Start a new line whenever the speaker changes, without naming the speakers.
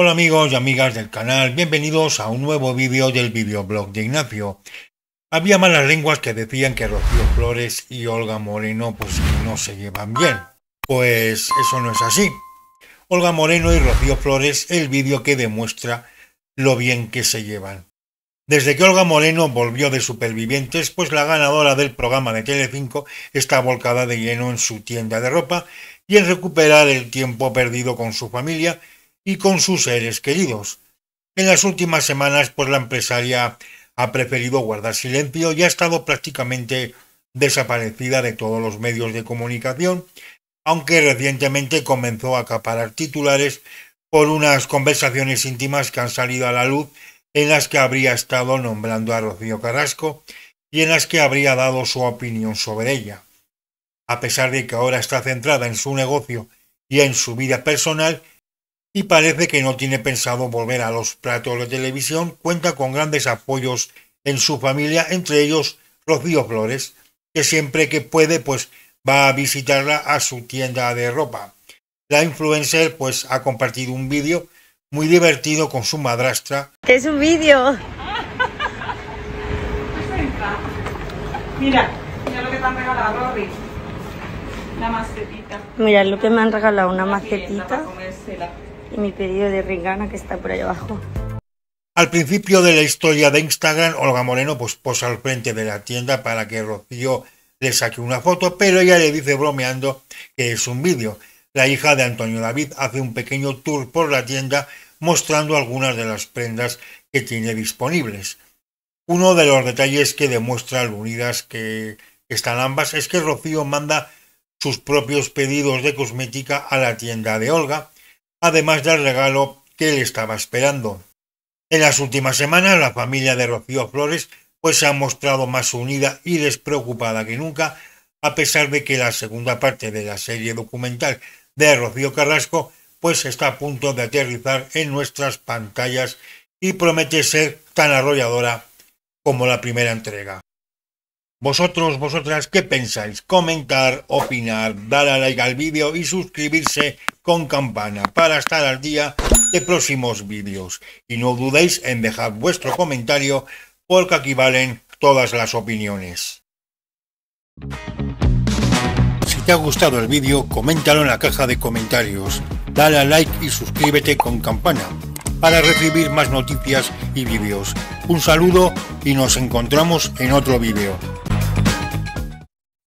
Hola amigos y amigas del canal, bienvenidos a un nuevo vídeo del videoblog de Ignacio. Había malas lenguas que decían que Rocío Flores y Olga Moreno pues no se llevan bien. Pues eso no es así. Olga Moreno y Rocío Flores, el vídeo que demuestra lo bien que se llevan. Desde que Olga Moreno volvió de Supervivientes, pues la ganadora del programa de tele Telecinco está volcada de lleno en su tienda de ropa y en recuperar el tiempo perdido con su familia y con sus seres queridos. En las últimas semanas, pues la empresaria ha preferido guardar silencio y ha estado prácticamente desaparecida de todos los medios de comunicación, aunque recientemente comenzó a acaparar titulares por unas conversaciones íntimas que han salido a la luz en las que habría estado nombrando a Rocío Carrasco y en las que habría dado su opinión sobre ella. A pesar de que ahora está centrada en su negocio y en su vida personal, y parece que no tiene pensado volver a los platos de televisión, cuenta con grandes apoyos en su familia, entre ellos Rocío Flores, que siempre que puede pues va a visitarla a su tienda de ropa. La influencer pues ha compartido un vídeo muy divertido con su madrastra. Es un vídeo. Mira, mira lo que me han regalado, La macetita. Mira lo que me han regalado, una macetita y mi pedido de Ringana que está por ahí abajo. Al principio de la historia de Instagram, Olga Moreno posa pues, al frente de la tienda para que Rocío le saque una foto, pero ella le dice bromeando que es un vídeo. La hija de Antonio David hace un pequeño tour por la tienda mostrando algunas de las prendas que tiene disponibles. Uno de los detalles que demuestra las unidas que están ambas es que Rocío manda sus propios pedidos de cosmética a la tienda de Olga, además del regalo que él estaba esperando. En las últimas semanas, la familia de Rocío Flores pues se ha mostrado más unida y despreocupada que nunca, a pesar de que la segunda parte de la serie documental de Rocío Carrasco pues está a punto de aterrizar en nuestras pantallas y promete ser tan arrolladora como la primera entrega. Vosotros, vosotras, ¿qué pensáis? Comentar, opinar, dar a like al vídeo y suscribirse con campana para estar al día de próximos vídeos. Y no dudéis en dejar vuestro comentario porque aquí valen todas las opiniones. Si te ha gustado el vídeo, coméntalo en la caja de comentarios, dale a like y suscríbete con campana para recibir más noticias y vídeos. Un saludo y nos encontramos en otro vídeo.